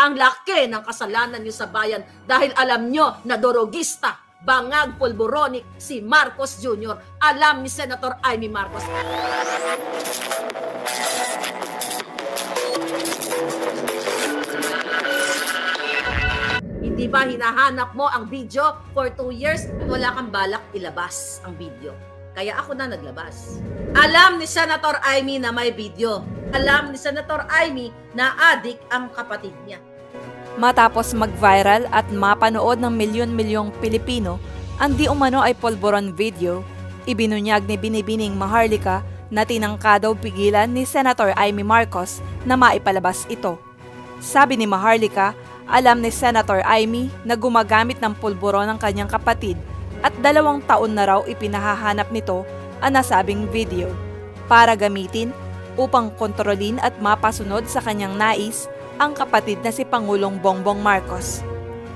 Ang laki ng kasalanan niyo sa bayan dahil alam niyo na dorogista, bangag polboronic si Marcos Jr. Alam ni Senator Amy Marcos. Hindi ba hinahanap mo ang video for two years wala kang balak ilabas ang video? Kaya ako na naglabas. Alam ni Senator Amy na may video. Alam ni Senator Amy na adik ang kapatid niya matapos mag-viral at mapanood ng milyon-milyong Pilipino ang di umano ay polboron video, ibinunyag ni Binibining Maharlika na tinangka daw pigilan ni Senator Amy Marcos na maipalabas ito. Sabi ni Maharlika, alam ni Senator Amy na gumagamit ng pulburon ng kanyang kapatid at dalawang taon na raw ipinahahanap nito ang nasabing video para gamitin upang kontrolin at mapasunod sa kanyang nais ang kapatid na si Pangulong Bongbong Marcos.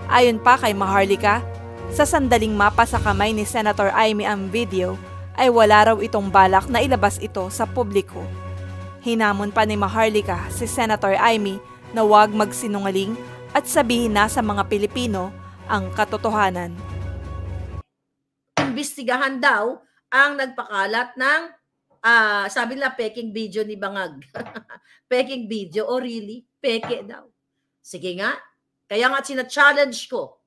Ayon pa kay Maharlika, sa sandaling mapa sa kamay ni Senator Aimee ang video ay wala raw itong balak na ilabas ito sa publiko. Hinamon pa ni Maharlika si Senator Aimee na huwag magsinungaling at sabihin na sa mga Pilipino ang katotohanan. Imbestigahan daw ang nagpakalat ng uh, sabi nila peking video ni Bangag. peking video, oh really? Peke daw. Sige nga. Kaya nga sina-challenge ko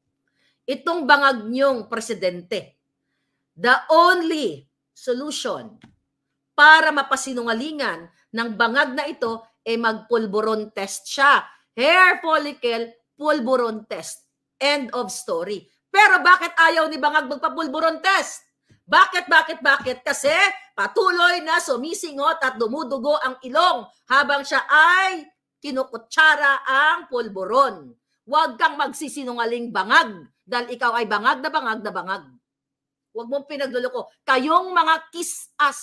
itong bangag niyong presidente. The only solution para mapasinungalingan ng bangag na ito ay eh magpulburon test siya. Hair follicle pulburon test. End of story. Pero bakit ayaw ni Bangag magpapulburon test? Bakit, bakit, bakit? Kasi patuloy na sumisingot at dumudugo ang ilong habang siya ay kinukutsara ang pulboron. Huwag kang magsisinungaling bangag dahil ikaw ay bangag na bangag na bangag. Huwag mong pinagluloko. Kayong mga kiss us.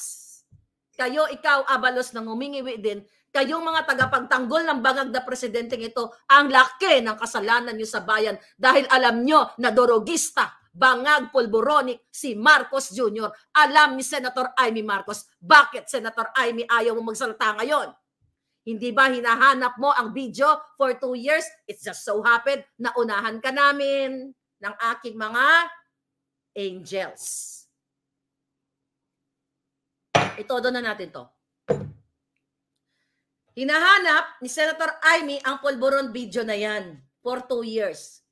Kayo, ikaw, abalos ng humingiwi din. Kayong mga tagapagtanggol ng bangag na presidente ito, ang laki ng kasalanan nyo sa bayan dahil alam nyo na dorogista, bangag, pulboronic si Marcos Jr. Alam ni Senator Amy Marcos. Bakit, Senator Amy, ayaw mo magsalita ngayon? Hindi ba hinahanap mo ang video for two years? It's just so happened na unahan ka namin ng aking mga angels. Ito, doon na natin to. Hinahanap ni Senator Amy ang polboron video na yan for two years.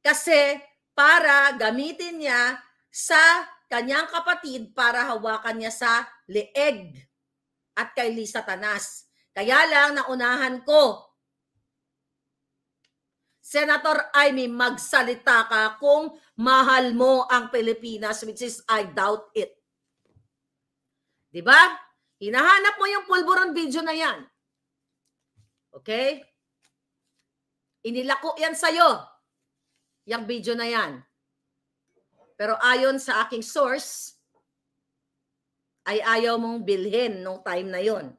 Kasi para gamitin niya sa kanyang kapatid para hawakan niya sa leeg at kay Lisa Tanas. Kaya lang naunahan ko. Senator Amy, magsalita ka kung mahal mo ang Pilipinas, which is I doubt it. Di ba? Hinahanap mo yung pulburon video na yan. Okay? Inilako yan sa iyo. Yung video na yan. Pero ayon sa aking source, ay ayaw mong bilhin nung time na yon.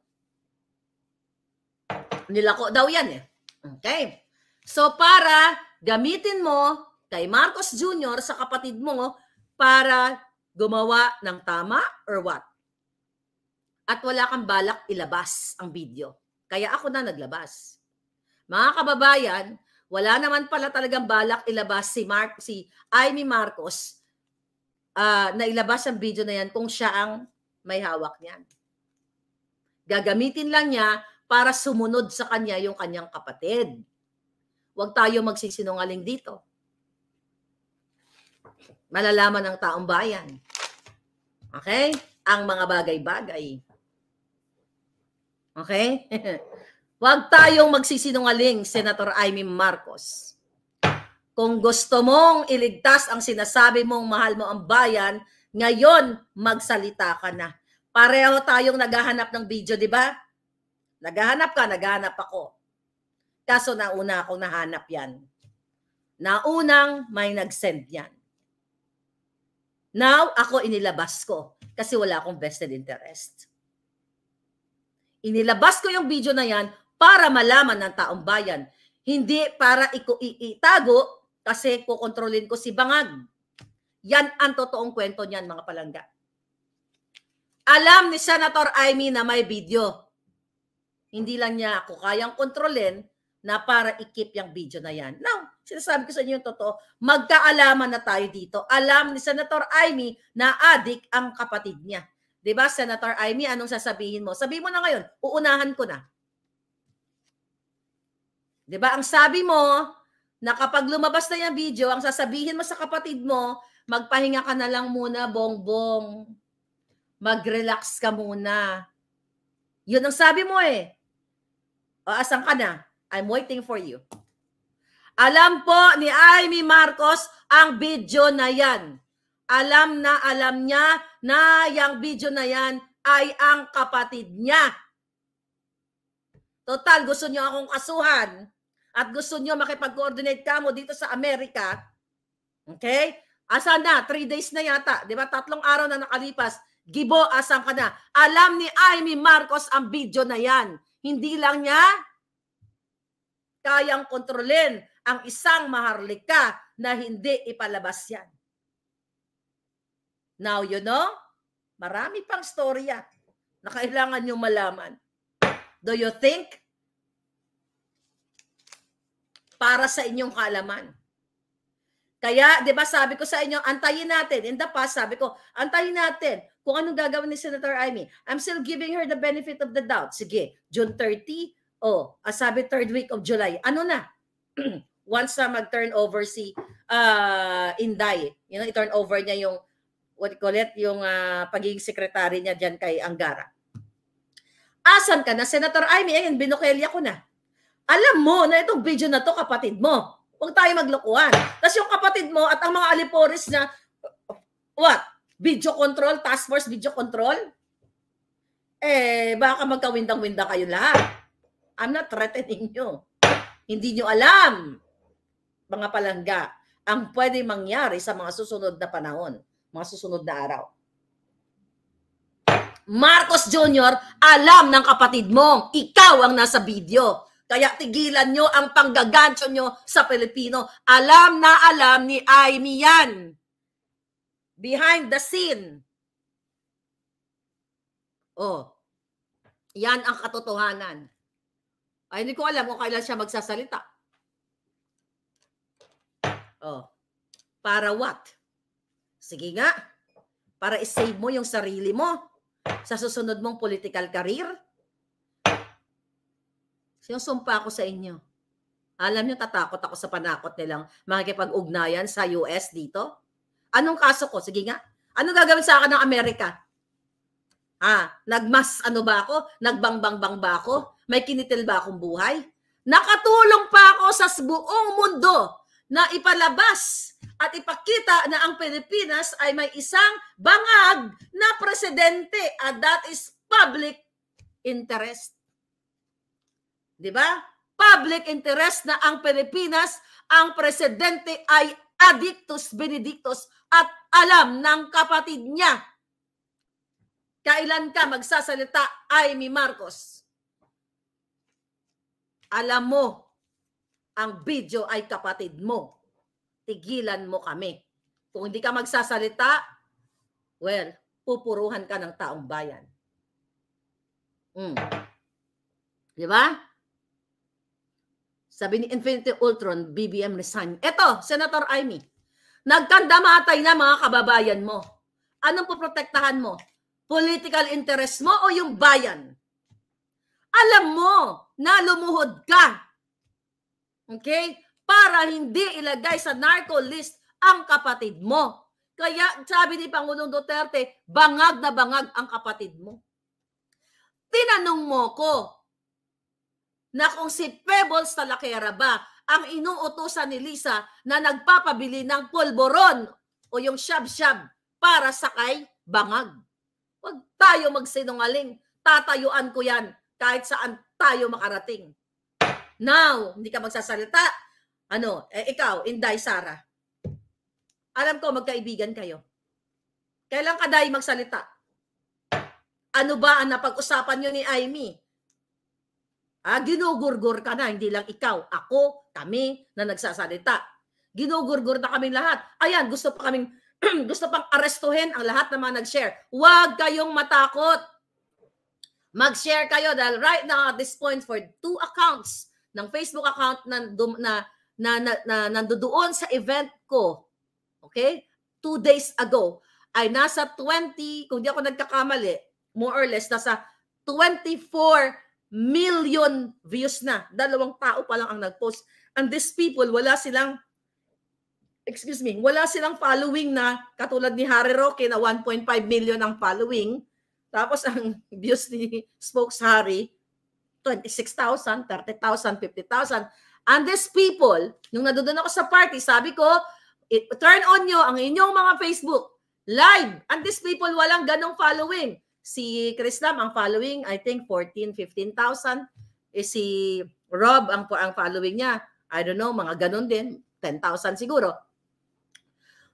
Nilako daw yan eh. Okay. So para gamitin mo kay Marcos Jr. sa kapatid mo para gumawa ng tama or what? At wala kang balak ilabas ang video. Kaya ako na naglabas. Mga kababayan, wala naman pala talagang balak ilabas si Mark si Amy Marcos uh, na ilabas ang video na yan kung siya ang may hawak niyan. Gagamitin lang niya para sumunod sa kanya yung kanyang kapatid. Huwag tayo magsisinungaling dito. Malalaman ng taong bayan. Okay? Ang mga bagay-bagay. Okay? Huwag tayong magsisinungaling, Senator Amy Marcos. Kung gusto mong iligtas ang sinasabi mong mahal mo ang bayan, ngayon, magsalita ka na. Pareho tayong naghahanap ng video, di ba? Naghahanap ka, naghahanap ako. Kaso nauna akong nahanap yan. Naunang may nag-send yan. Now, ako inilabas ko kasi wala akong vested interest. Inilabas ko yung video na yan para malaman ng taong bayan. Hindi para itago kasi kukontrolin ko si Bangag. Yan ang totoong kwento niyan mga palangga. Alam ni Senator Amy na may video. Hindi lang niya ako kayang kontrolin na para i-keep yung video na yan. Now, sinasabi ko sa inyo yung totoo, magkaalaman na tayo dito. Alam ni Senator Amy na adik ang kapatid niya. 'Di ba, Senator Amy, anong sasabihin mo? Sabi mo na ngayon, uunahan ko na. 'Di ba? Ang sabi mo na kapag lumabas na yung video, ang sasabihin mo sa kapatid mo, Magpahinga ka na lang muna, bongbong. Mag-relax ka muna. Yun ang sabi mo eh. O, asan ka na? I'm waiting for you. Alam po ni Amy Marcos ang video na yan. Alam na alam niya na yung video na yan ay ang kapatid niya. Total, gusto niyo akong kasuhan at gusto niyo makipag-coordinate ka mo dito sa Amerika, okay? Asan na? Three days na yata. Di ba? Tatlong araw na nakalipas. Gibo, asan ka na? Alam ni Amy Marcos ang video na yan. Hindi lang niya kayang kontrolin ang isang maharlika na hindi ipalabas yan. Now you know, marami pang storya na kailangan nyo malaman. Do you think? Para sa inyong kaalaman. Kaya, 'di ba, sabi ko sa inyo, antayin natin. In the past, sabi ko, antayin natin kung anong gagawin ni Senator Amy. I'm still giving her the benefit of the doubt. Sige, June 30, oh, ah, sabi third week of July. Ano na? Once na mag-turn over si uh, Inday, you know, i-turn over niya yung what you call it, yung uh, pagiging sekretary niya diyan kay Angara. Asan ka na, Senator Amy? Ayun, binukelya ko na. Alam mo na itong video na to, kapatid mo Huwag tayo maglokohan. Tapos yung kapatid mo at ang mga alipores na, what? Video control? Task force video control? Eh, baka magkawindang-winda kayo lahat. I'm not threatening you. Hindi nyo alam, mga palangga, ang pwede mangyari sa mga susunod na panahon, mga susunod na araw. Marcos Jr., alam ng kapatid mong ikaw ang nasa video. Kaya tigilan nyo ang panggagancho nyo sa Pilipino. Alam na alam ni Amy yan. Behind the scene. Oh, yan ang katotohanan. Ay, hindi ko alam kung kailan siya magsasalita. Oh, para what? Sige nga, para isave mo yung sarili mo sa susunod mong political career Sinusumpa ako sa inyo. Alam niyo, tatakot ako sa panakot nilang makikipag-ugnayan sa US dito. Anong kaso ko? Sige nga. Ano gagawin sa akin ng Amerika? Ah, nagmas ano ba ako? nagbangbang ba ako? May kinitil ba akong buhay? Nakatulong pa ako sa buong mundo na ipalabas at ipakita na ang Pilipinas ay may isang bangag na presidente at that is public interest. 'Di ba? Public interest na ang Pilipinas, ang presidente ay Adictus benedictus at alam ng kapatid niya. Kailan ka magsasalita, Amy Marcos? Alam mo, ang video ay kapatid mo. Tigilan mo kami. Kung hindi ka magsasalita, well, pupuruhan ka ng taong bayan. Mm. Di ba? Sabi ni Infinity Ultron, BBM resign. Eto, Senator Amy, nagkandamatay na mga kababayan mo. Anong poprotektahan mo? Political interest mo o yung bayan? Alam mo na lumuhod ka. Okay? Para hindi ilagay sa narco list ang kapatid mo. Kaya sabi ni Pangulong Duterte, bangag na bangag ang kapatid mo. Tinanong mo ko, na kung si Pebbles Talakera ba ang inuutosan ni Lisa na nagpapabili ng polboron o yung shab-shab para sa kay bangag. Huwag tayo magsinungaling. Tatayuan ko yan kahit saan tayo makarating. Now, hindi ka magsasalita. Ano, eh, ikaw, Inday Sara. Alam ko, magkaibigan kayo. Kailan ka dahil magsalita? Ano ba ang napag-usapan nyo ni Amy? Ah, ginugurgur ka na, hindi lang ikaw, ako, kami na nagsasalita. Ginugurgur na kami lahat. Ayan, gusto pa kaming gusto pang arestuhin ang lahat ng mga nag-share. Huwag kayong matakot. Mag-share kayo dahil right now at this point for two accounts ng Facebook account na, na, na, na, na nandoon sa event ko. Okay? Two days ago ay nasa 20, kung di ako nagkakamali, more or less, nasa 24 million views na. Dalawang tao pa lang ang nag-post. And these people, wala silang, excuse me, wala silang following na katulad ni Harry Roque na 1.5 million ang following. Tapos ang views ni Spokes Harry, 26,000, 30,000, 50,000. And these people, nung nadoon ako sa party, sabi ko, turn on nyo ang inyong mga Facebook. Live. And these people, walang ganong following. Si Chris Lam, ang following, I think 14, 15,000. Eh, si Rob, ang, ang following niya, I don't know, mga ganun din, 10,000 siguro.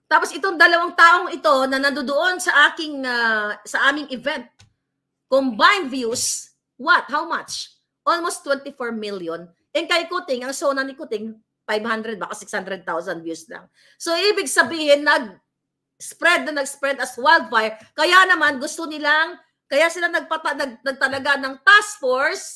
Tapos itong dalawang taong ito na nandoon sa aking uh, sa aming event, combined views, what? How much? Almost 24 million. And kay Kuting, ang sona ni Kuting, 500 baka 600,000 views lang. So ibig sabihin nag spread na nag-spread as wildfire. Kaya naman gusto nilang kaya sila nagpata nag, nagtalaga ng task force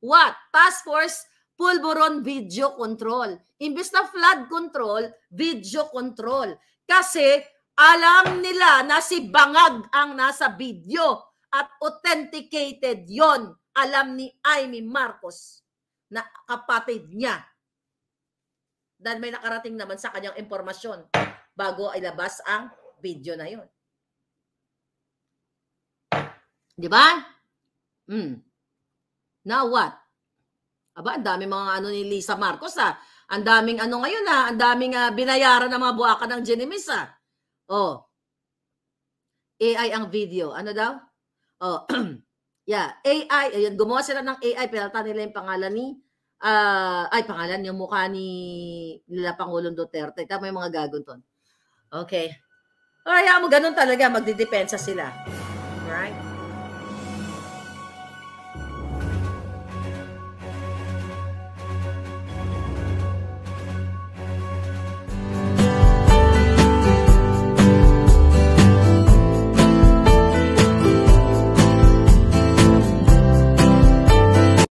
what? Task force pulburon video control. Imbes na flood control, video control. Kasi alam nila na si Bangag ang nasa video at authenticated yon alam ni Amy Marcos na kapatid niya. Dahil may nakarating naman sa kanyang impormasyon bago ilabas ang video na yun. Di ba? Mm. Now what? Aba, ang dami mga ano ni Lisa Marcos ah. Ang daming ano ngayon ah. Ang daming uh, binayaran ng mga buwakan ng Genemis ah. Oh. AI ang video. Ano daw? Oh. yeah. AI. Ayun, gumawa sila ng AI. Pinalta nila yung pangalan ni uh, ay pangalan yung mukha ni nila Pangulong Duterte. Tama yung mga gagon ton. Okay. Or hayaan mo, ganun talaga, magdidepensa sila. Right?